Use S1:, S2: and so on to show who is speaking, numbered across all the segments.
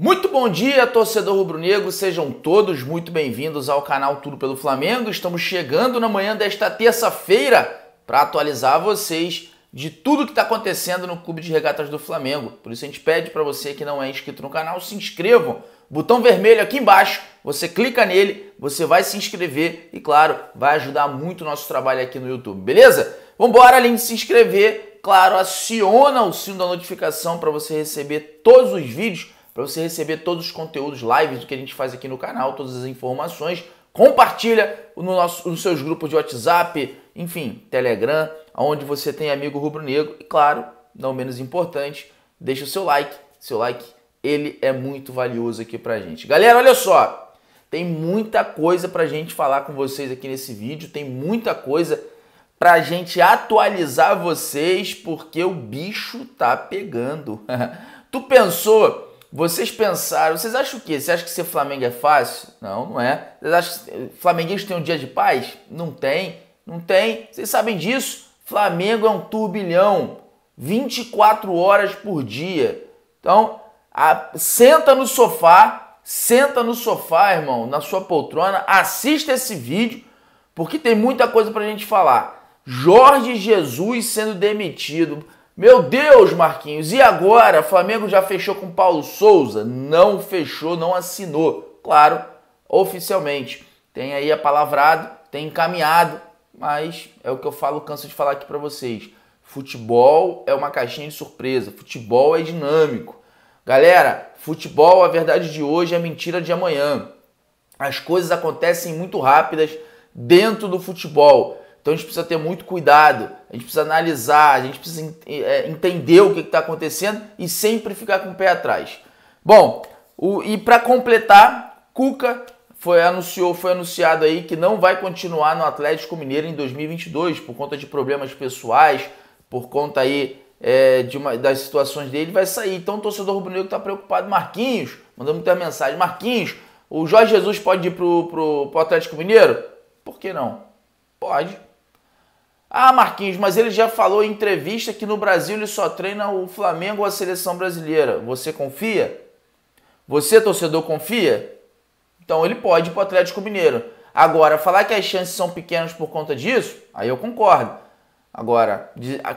S1: Muito bom dia, torcedor rubro-negro. Sejam todos muito bem-vindos ao canal Tudo pelo Flamengo. Estamos chegando na manhã desta terça-feira para atualizar vocês de tudo que está acontecendo no Clube de Regatas do Flamengo. Por isso a gente pede para você que não é inscrito no canal, se inscreva. Botão vermelho aqui embaixo, você clica nele, você vai se inscrever e, claro, vai ajudar muito o nosso trabalho aqui no YouTube, beleza? Vambora, além de se inscrever, claro, aciona o sino da notificação para você receber todos os vídeos para você receber todos os conteúdos, lives, do que a gente faz aqui no canal, todas as informações. Compartilha no nosso, nos seus grupos de WhatsApp, enfim, Telegram, onde você tem amigo rubro-negro. E claro, não menos importante, deixa o seu like. Seu like, ele é muito valioso aqui a gente. Galera, olha só, tem muita coisa a gente falar com vocês aqui nesse vídeo, tem muita coisa a gente atualizar vocês, porque o bicho tá pegando. tu pensou vocês pensaram, vocês acham o quê? Você acha que ser Flamengo é fácil? Não, não é. Vocês acham que flamenguista tem um dia de paz? Não tem, não tem. Vocês sabem disso. Flamengo é um turbilhão, 24 horas por dia. Então, a, senta no sofá, senta no sofá, irmão, na sua poltrona, assista esse vídeo, porque tem muita coisa pra gente falar. Jorge Jesus sendo demitido. Meu Deus, Marquinhos, e agora? Flamengo já fechou com Paulo Souza? Não fechou, não assinou. Claro, oficialmente. Tem aí a palavrado, tem encaminhado, mas é o que eu falo, canso de falar aqui para vocês. Futebol é uma caixinha de surpresa, futebol é dinâmico. Galera, futebol, a verdade de hoje é mentira de amanhã. As coisas acontecem muito rápidas dentro do futebol. Então a gente precisa ter muito cuidado, a gente precisa analisar, a gente precisa é, entender o que está acontecendo e sempre ficar com o pé atrás. Bom, o, e para completar, Cuca foi anunciou, foi anunciado aí que não vai continuar no Atlético Mineiro em 2022 por conta de problemas pessoais, por conta aí é, de uma, das situações dele, vai sair. Então o torcedor rubro-negro está preocupado. Marquinhos, mandando muita mensagem. Marquinhos, o Jorge Jesus pode ir para o Atlético Mineiro? Por que não? Pode. Ah, Marquinhos, mas ele já falou em entrevista que no Brasil ele só treina o Flamengo ou a seleção brasileira. Você confia? Você, torcedor, confia? Então ele pode ir para o Atlético Mineiro. Agora, falar que as chances são pequenas por conta disso, aí eu concordo. Agora,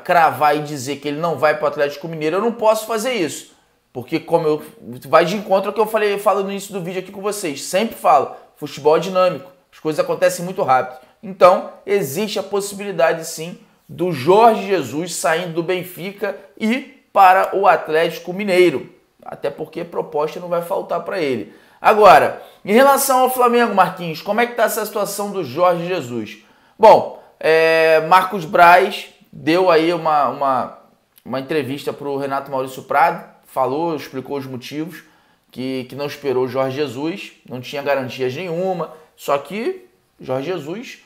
S1: cravar e dizer que ele não vai para o Atlético Mineiro, eu não posso fazer isso. Porque como eu vai de encontro ao que eu falei, falo no início do vídeo aqui com vocês, sempre falo, futebol é dinâmico, as coisas acontecem muito rápido. Então, existe a possibilidade sim do Jorge Jesus saindo do Benfica e para o Atlético Mineiro. Até porque proposta não vai faltar para ele. Agora, em relação ao Flamengo, Marquinhos, como é que está essa situação do Jorge Jesus? Bom, é, Marcos Braz deu aí uma, uma, uma entrevista para o Renato Maurício Prado, falou, explicou os motivos que, que não esperou o Jorge Jesus, não tinha garantias nenhuma, só que Jorge Jesus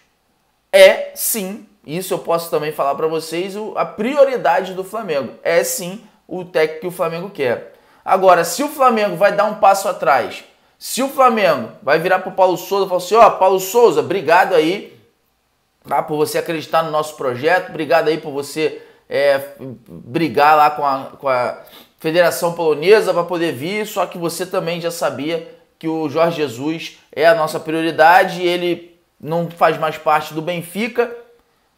S1: é sim, isso eu posso também falar para vocês, a prioridade do Flamengo. É sim o técnico que o Flamengo quer. Agora, se o Flamengo vai dar um passo atrás, se o Flamengo vai virar para o Paulo Souza e falar assim: ó, oh, Paulo Souza, obrigado aí tá, por você acreditar no nosso projeto, obrigado aí por você é, brigar lá com a, com a Federação Polonesa para poder vir, só que você também já sabia que o Jorge Jesus é a nossa prioridade e ele não faz mais parte do Benfica,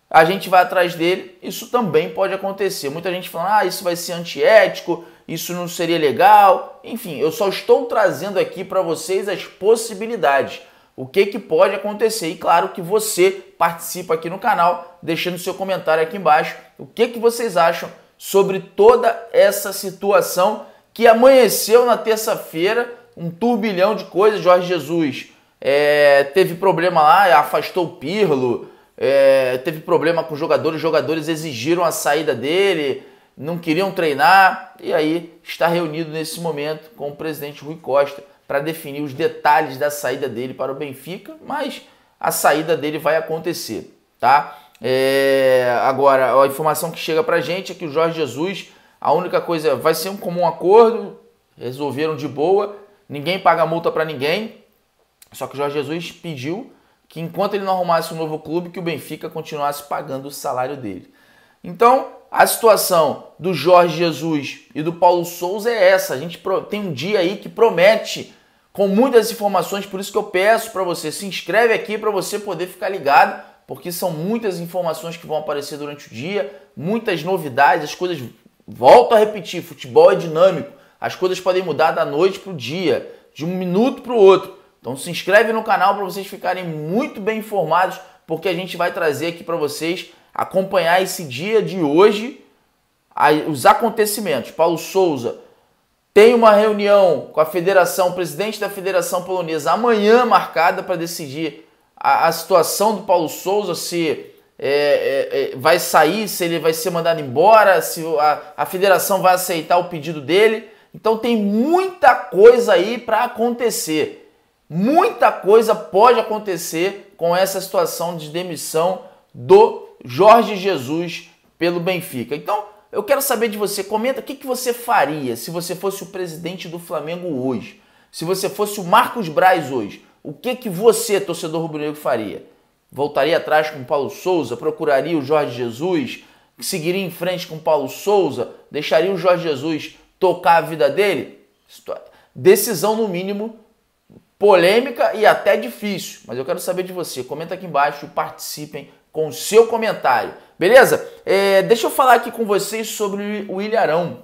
S1: a gente vai atrás dele, isso também pode acontecer. Muita gente falando, ah, isso vai ser antiético, isso não seria legal. Enfim, eu só estou trazendo aqui para vocês as possibilidades, o que, que pode acontecer. E claro que você participa aqui no canal, deixando seu comentário aqui embaixo, o que, que vocês acham sobre toda essa situação que amanheceu na terça-feira, um turbilhão de coisas, Jorge Jesus é, teve problema lá, afastou o Pirlo, é, teve problema com os jogadores, os jogadores exigiram a saída dele, não queriam treinar, e aí está reunido nesse momento com o presidente Rui Costa para definir os detalhes da saída dele para o Benfica, mas a saída dele vai acontecer, tá? É, agora, a informação que chega para gente é que o Jorge Jesus, a única coisa, vai ser um comum acordo, resolveram de boa, ninguém paga multa para ninguém, só que o Jorge Jesus pediu que enquanto ele não arrumasse um novo clube, que o Benfica continuasse pagando o salário dele. Então, a situação do Jorge Jesus e do Paulo Souza é essa. A gente tem um dia aí que promete com muitas informações, por isso que eu peço para você se inscreve aqui para você poder ficar ligado, porque são muitas informações que vão aparecer durante o dia, muitas novidades, as coisas volto a repetir, futebol é dinâmico, as coisas podem mudar da noite para o dia, de um minuto para o outro. Então se inscreve no canal para vocês ficarem muito bem informados, porque a gente vai trazer aqui para vocês acompanhar esse dia de hoje, os acontecimentos. Paulo Souza tem uma reunião com a federação, o presidente da Federação Polonesa, amanhã marcada para decidir a, a, situação do Paulo Souza, se é, é, é, vai sair, se ele vai ser mandado embora, se a, a federação vai aceitar o pedido dele. Então tem muita coisa aí para acontecer. Muita coisa pode acontecer com essa situação de demissão do Jorge Jesus pelo Benfica. Então, eu quero saber de você, comenta o que, que você faria se você fosse o presidente do Flamengo hoje. Se você fosse o Marcos Braz hoje, o que, que você, torcedor rubro-negro, faria? Voltaria atrás com o Paulo Souza? Procuraria o Jorge Jesus? Seguiria em frente com o Paulo Souza? Deixaria o Jorge Jesus tocar a vida dele? Decisão, no mínimo, polêmica e até difícil. Mas eu quero saber de você. Comenta aqui embaixo e participem com o seu comentário. Beleza? É, deixa eu falar aqui com vocês sobre o Ilharão.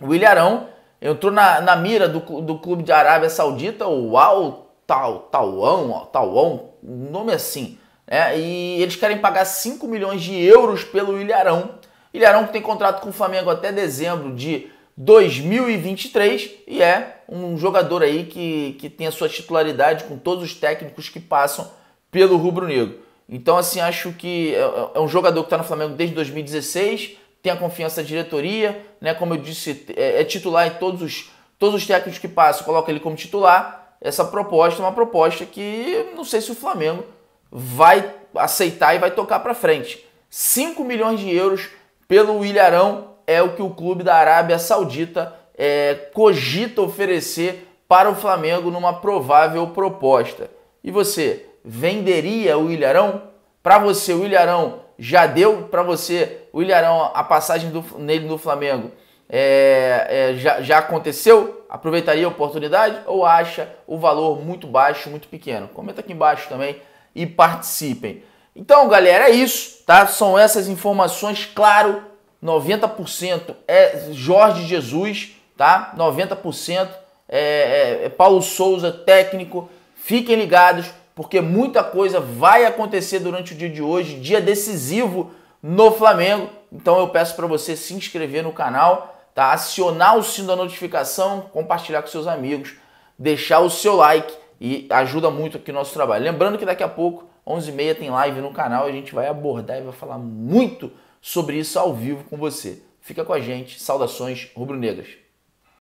S1: O Ilharão entrou na, na mira do, do clube de Arábia Saudita, o Al Tawon, Tawon, nome assim. Né? E eles querem pagar 5 milhões de euros pelo Ilharão. Ilharão que tem contrato com o Flamengo até dezembro de 2023 e é um jogador aí que, que tem a sua titularidade com todos os técnicos que passam pelo Rubro Negro. Então, assim, acho que é, é, é um jogador que está no Flamengo desde 2016, tem a confiança da diretoria, né? Como eu disse, é, é titular em todos os, todos os técnicos que passam, coloca ele como titular essa proposta é uma proposta que não sei se o Flamengo vai aceitar e vai tocar para frente. 5 milhões de euros pelo Ilharão é o que o clube da Arábia Saudita é, cogita oferecer para o Flamengo numa provável proposta. E você venderia o Ilharão? Para você, o Ilharão já deu? Para você, o Ilharão, a passagem do, nele no Flamengo é, é, já, já aconteceu? Aproveitaria a oportunidade ou acha o valor muito baixo, muito pequeno? Comenta aqui embaixo também e participem. Então, galera, é isso, tá? São essas informações, claro, 90% é Jorge Jesus, tá? 90% é, é, é Paulo Souza, técnico. Fiquem ligados, porque muita coisa vai acontecer durante o dia de hoje, dia decisivo no Flamengo. Então eu peço para você se inscrever no canal, tá? Acionar o sino da notificação, compartilhar com seus amigos, deixar o seu like e ajuda muito aqui o nosso trabalho. Lembrando que daqui a pouco, 11h30 tem live no canal, a gente vai abordar e vai falar muito sobre isso ao vivo com você. Fica com a gente. Saudações rubro-negras.